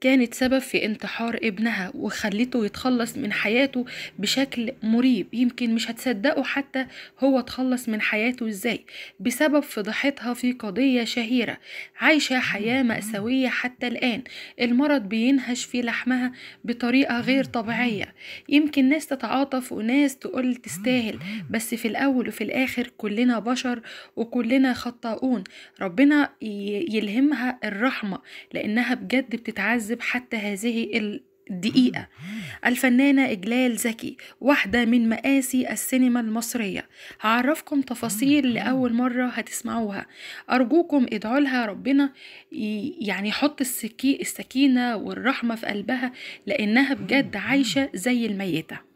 كانت سبب في انتحار ابنها وخلته يتخلص من حياته بشكل مريب يمكن مش هتصدقوا حتى هو اتخلص من حياته ازاي بسبب فضحتها في قضية شهيرة عايشة حياة مأساوية حتى الآن المرض بينهش في لحمها بطريقة غير طبيعية يمكن ناس تتعاطف وناس تقول تستاهل بس في الأول وفي الآخر كلنا بشر وكلنا خطاؤون ربنا يلهمها الرحمة لأنها بجد بتتعز يعذب حتى هذه الدقيقة الفنانة إجلال زكي واحدة من مآسي السينما المصرية هعرفكم تفاصيل لأول مرة هتسمعوها أرجوكم ادعوا لها ربنا يعني يحط السكي السكينة والرحمة في قلبها لأنها بجد عايشة زي الميتة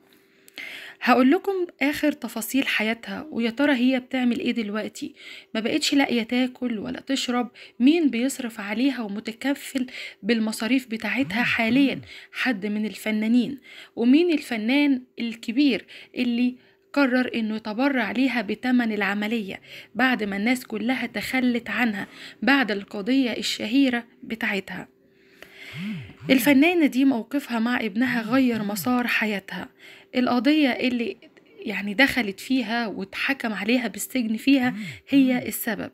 هقول لكم آخر تفاصيل حياتها ويا ترى هي بتعمل إيه دلوقتي ما بقتش لاقية تاكل ولا تشرب مين بيصرف عليها ومتكفل بالمصاريف بتاعتها آه، حاليا آه. حد من الفنانين ومين الفنان الكبير اللي قرر انه يتبرع ليها بتمن العملية بعد ما الناس كلها تخلت عنها بعد القضية الشهيرة بتاعتها الفنانة دي موقفها مع ابنها غير مسار حياتها القضية اللي يعني دخلت فيها واتحكم عليها بالسجن فيها هي السبب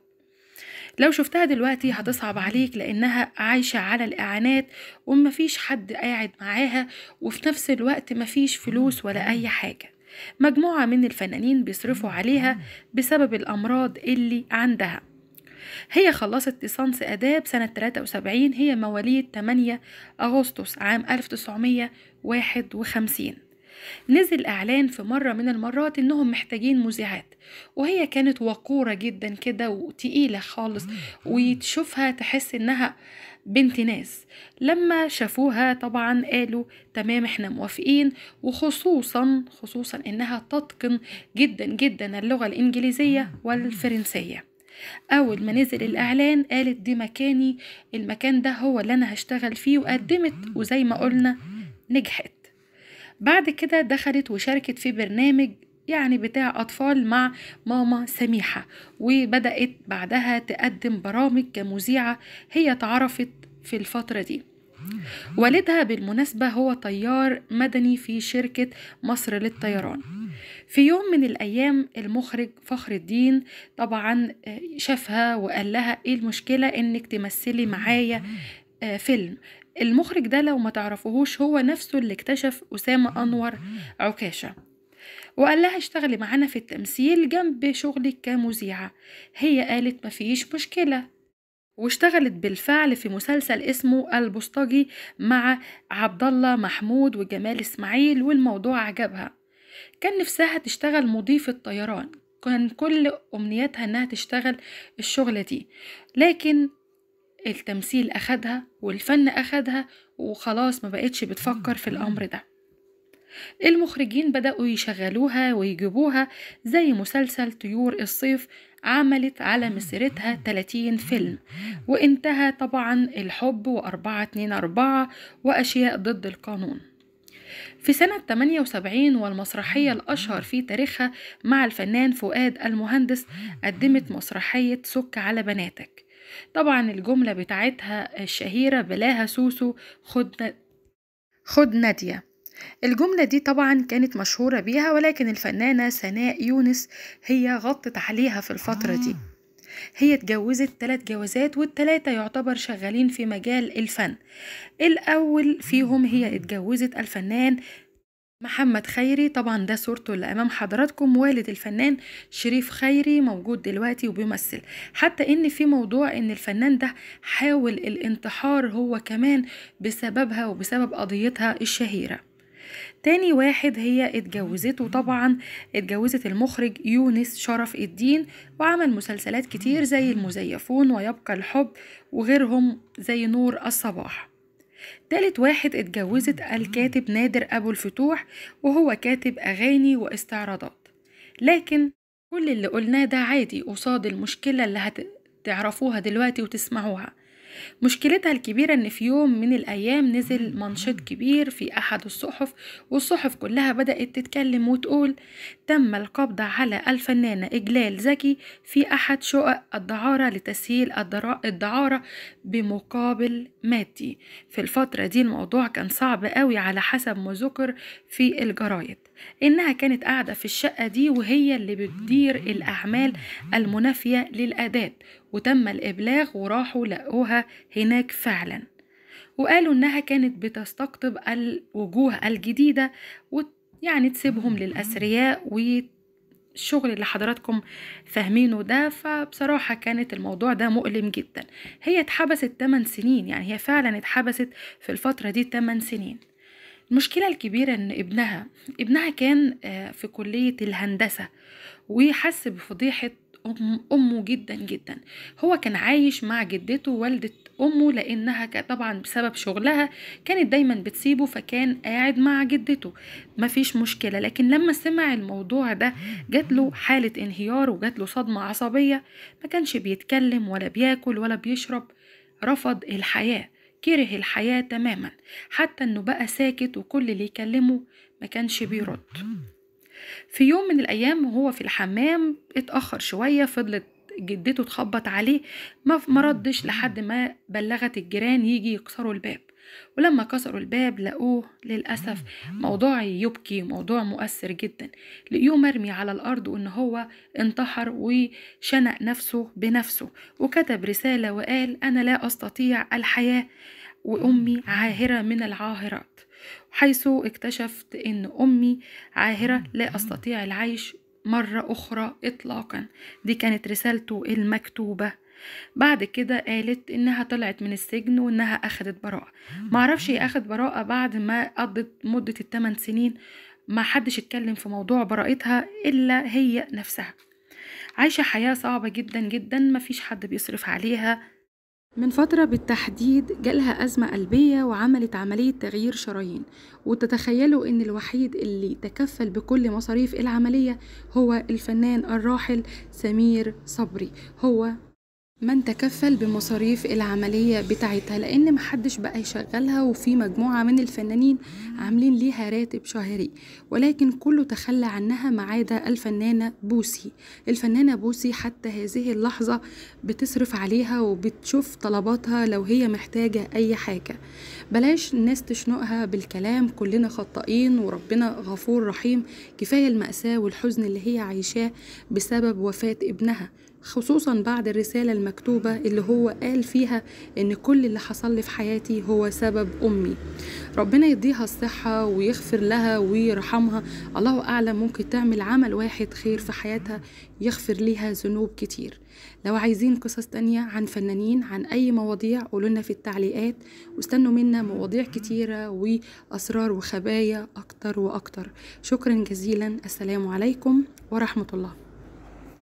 لو شفتها دلوقتي هتصعب عليك لأنها عايشة على الإعانات ومفيش حد قاعد معاها وفي نفس الوقت مفيش فلوس ولا أي حاجة مجموعة من الفنانين بيصرفوا عليها بسبب الأمراض اللي عندها هي خلصت ليسانس آداب سنة 73 هي مواليد 8 أغسطس عام 1951 نزل إعلان في مرة من المرات إنهم محتاجين مذيعات وهي كانت وقورة جدا كده وتقيلة خالص وتشوفها تحس إنها بنت ناس لما شافوها طبعا قالوا تمام احنا موافقين وخصوصا خصوصا انها تتقن جدا جدا اللغه الانجليزيه والفرنسيه أول ما نزل الإعلان قالت دي مكاني المكان ده هو اللي أنا هشتغل فيه وقدمت وزي ما قلنا نجحت بعد كده دخلت وشاركت في برنامج يعني بتاع أطفال مع ماما سميحة وبدأت بعدها تقدم برامج كمذيعة هي تعرفت في الفترة دي والدها بالمناسبة هو طيار مدني في شركة مصر للطيران في يوم من الأيام المخرج فخر الدين طبعا آه، شافها وقال لها إيه المشكلة إنك تمثلي معايا آه، فيلم المخرج ده لو ما تعرفهوش هو نفسه اللي اكتشف أسامة أنور عكاشة وقال لها اشتغلي معانا في التمثيل جنب شغلك كمذيعة هي قالت مفيش مشكلة واشتغلت بالفعل في مسلسل اسمه البوسطجي مع عبد الله محمود وجمال اسماعيل والموضوع عجبها كان نفسها تشتغل مضيفة طيران كان كل أمنيتها إنها تشتغل الشغلة دي لكن التمثيل أخدها والفن أخدها وخلاص ما بقتش بتفكر في الأمر ده المخرجين بدأوا يشغلوها ويجيبوها زي مسلسل طيور الصيف عملت على مسيرتها 30 فيلم وانتهى طبعا الحب و424 وأشياء ضد القانون في سنة 78 والمسرحية الأشهر في تاريخها مع الفنان فؤاد المهندس قدمت مسرحية سك على بناتك طبعا الجملة بتاعتها الشهيرة بلاها سوسو خد خد نادية الجملة دي طبعا كانت مشهورة بيها ولكن الفنانة سناء يونس هي غطت عليها في الفترة دي آه. هي اتجوزت ثلاث جوازات والتلاتة يعتبر شغالين في مجال الفن الأول فيهم هي اتجوزت الفنان محمد خيري طبعا ده صورته اللي امام حضراتكم والد الفنان شريف خيري موجود دلوقتي وبيمثل حتى ان في موضوع ان الفنان ده حاول الانتحار هو كمان بسببها وبسبب قضيتها الشهيره تاني واحد هي اتجوزته طبعا اتجوزت المخرج يونس شرف الدين وعمل مسلسلات كتير زي المزيفون ويبقى الحب وغيرهم زي نور الصباح تالت واحد اتجوزت الكاتب نادر أبو الفتوح وهو كاتب أغاني واستعراضات لكن كل اللي قلناه ده عادي قصاد المشكلة اللي هتعرفوها دلوقتي وتسمعوها مشكلتها الكبيرة إن في يوم من الأيام نزل منشط كبير في أحد الصحف والصحف كلها بدأت تتكلم وتقول تم القبض على الفنانة إجلال زكي في أحد شقق الدعارة لتسهيل الدعارة بمقابل مادي في الفترة دي الموضوع كان صعب قوي على حسب ما ذكر في الجرايد إنها كانت قاعدة في الشقة دي وهي اللي بتدير الأعمال المنافية للأداة وتم الإبلاغ وراحوا لقوها هناك فعلا وقالوا إنها كانت بتستقطب الوجوه الجديدة ويعني تسيبهم للأثرياء والشغل اللي حضراتكم فاهمينه ده فبصراحة كانت الموضوع ده مؤلم جدا هي اتحبست 8 سنين يعني هي فعلا اتحبست في الفترة دي 8 سنين المشكلة الكبيرة ان ابنها ابنها كان آه، في كلية الهندسة وحس بفضيحة أمه جدا جدا هو كان عايش مع جدته والدة أمه لأنها طبعا بسبب شغلها كانت دايما بتسيبه فكان قاعد مع جدته مفيش مشكلة لكن لما سمع الموضوع ده جات له حالة انهيار وجات له صدمة عصبية ما كانش بيتكلم ولا بياكل ولا بيشرب رفض الحياة كره الحياة تماما حتى انه بقى ساكت وكل اللي يكلمه ما كانش بيرد في يوم من الايام وهو في الحمام اتأخر شوية فضلت جدته تخبط عليه ما ردش لحد ما بلغت الجيران يجي يكسروا الباب ولما كسروا الباب لقوه للأسف موضوع يبكي موضوع مؤثر جدا لقوه مرمي على الأرض وإن هو انتحر وشنق نفسه بنفسه وكتب رسالة وقال أنا لا أستطيع الحياة وأمي عاهرة من العاهرات حيث اكتشفت أن أمي عاهرة لا أستطيع العيش مرة أخرى إطلاقا دي كانت رسالته المكتوبة بعد كده قالت انها طلعت من السجن وانها اخدت براءه معرفش هي اخدت براءه بعد ما قضت مده الثمان سنين ما حدش اتكلم في موضوع براءتها الا هي نفسها عايشه حياه صعبه جدا جدا مفيش حد بيصرف عليها من فترة بالتحديد جالها أزمة قلبية وعملت عملية تغيير شرايين وتتخيلوا إن الوحيد اللي تكفل بكل مصاريف العملية هو الفنان الراحل سمير صبري هو من تكفل بمصاريف العملية بتاعتها لأن محدش بقى يشغلها وفي مجموعة من الفنانين عاملين ليها راتب شهري ولكن كله تخلى عنها ما عدا الفنانة بوسي الفنانة بوسي حتى هذه اللحظة بتصرف عليها وبتشوف طلباتها لو هي محتاجة أي حاجة بلاش الناس تشنقها بالكلام كلنا خطائين وربنا غفور رحيم كفاية المأساة والحزن اللي هي عايشاه بسبب وفاة ابنها خصوصا بعد الرسالة المكتوبة اللي هو قال فيها ان كل اللي حصل لي في حياتي هو سبب امي ربنا يديها الصحة ويغفر لها ويرحمها الله اعلم ممكن تعمل عمل واحد خير في حياتها يغفر ليها ذنوب كتير لو عايزين قصص تانية عن فنانين عن اي مواضيع قولولنا في التعليقات واستنوا منا مواضيع كتيرة واسرار وخبايا اكتر واكتر شكرا جزيلا السلام عليكم ورحمة الله